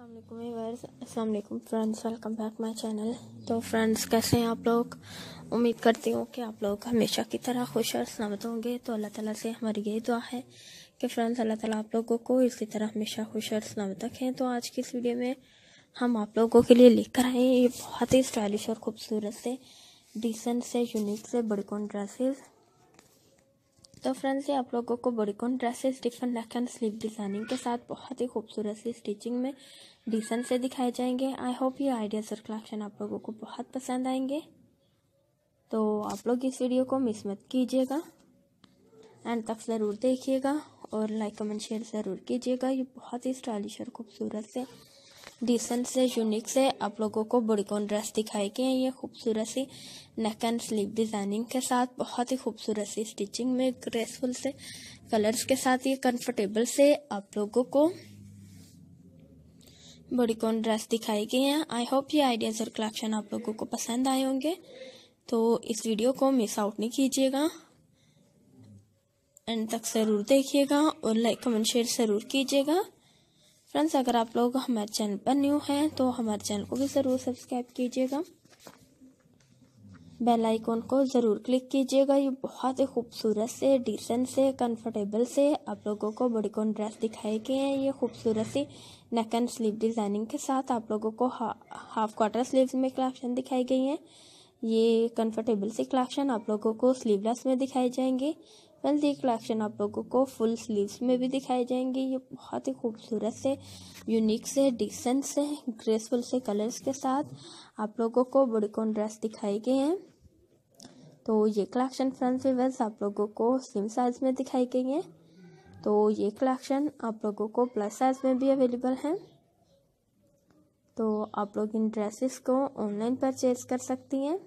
अस्सलाम वालेकुम friends welcome back my channel तो फ्रेंड्स कैसे हैं आप लोग उम्मीद करती हूँ कि आप लोग हमेशा की तरह खुश और सलामत होंगे तो अल्लाह ताला से हमारी यही दुआ है कि फ्रेंड्स अल्लाह ताला आप लोगों को इसी तरह हमेशा खुश और सलामत रखें तो आज की इस वीडियो में हम आप लोगों के लिए लेकर आए ये बहुत ही स्टाइलिश और ख़ूबसूरत से डिसेंट से यूनिक से बड़कोन ड्रेसेस तो फ्रेंड्स ये आप लोगों को bodycon dresses different neck and sleeve designing के साथ बहुत ही खूबसूरत सी स्टिचिंग में डिसेंट से दिखाए जाएंगे आई होप ये आइडियाज़ और कलेक्शन आप लोगों को बहुत पसंद आएंगे तो आप लोग इस वीडियो को मिस मत कीजिएगा एंड तक ज़रूर देखिएगा और लाइक कमेंट शेयर ज़रूर कीजिएगा ये बहुत ही स्टाइलिश और खूबसूरत से डिसेंट से यूनिक से आप लोगों को बॉडीकॉन ड्रेस दिखाई गई है ये खूबसूरत सी नेक एंड स्लीव डिज़ाइनिंग के साथ बहुत ही खूबसूरत सी स्टिचिंग में ग्रेसफुल से कलर्स के साथ ये कंफर्टेबल से आप लोगों को कौन ड्रेस दिखाई गई है आई होप ये आइडियाज़ और कलेक्शन आप लोगों को पसंद आए होंगे तो इस वीडियो को मिस आउट नहीं कीजिएगा एंड तक ज़रूर देखिएगा और लाइक कमेंट शेयर ज़रूर कीजिएगा फ्रेंड्स अगर आप लोग हमारे चैनल पर न्यू हैं तो हमारे चैनल को भी ज़रूर सब्सक्राइब कीजिएगा बेल आइकॉन को ज़रूर क्लिक कीजिएगा ये बहुत ही खूबसूरत से डिसेंट से कंफर्टेबल से आप लोगों को बॉडीकॉन ड्रेस दिखाए गए हैं ये खूबसूरत सी नेक एंड स्लीव डिज़ाइनिंग के साथ आप लोगों को हा, हाफ क्वार्टर स्लीव्स में कलेक्शन दिखाई गई हैं ये कंफर्टेबल सी कलेक्शन आप लोगों को स्लीवलेस में दिखाई जाएंगे कल ये कलेक्शन आप लोगों को फुल स्लीव्स में भी दिखाई जाएंगे ये बहुत ही खूबसूरत से यूनिक से डिसेंट से ग्रेसफुल से कलर्स के साथ आप लोगों को बुडकोन ड्रेस दिखाए गए हैं तो ये कलेक्शन फ्रंट फिवर्स आप लोगों को सिम साइज़ में दिखाई गई है तो ये कलेक्शन आप लोगों को प्लस साइज़ में भी अवेलेबल है तो आप लोग इन ड्रेसेस को ऑनलाइन परचेज कर सकती हैं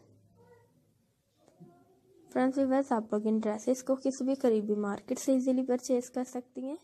फ्रेंड्स वे आप लोग इन ड्रेसेस को किसी भी करीबी मार्केट से इजीली परचेज कर सकती हैं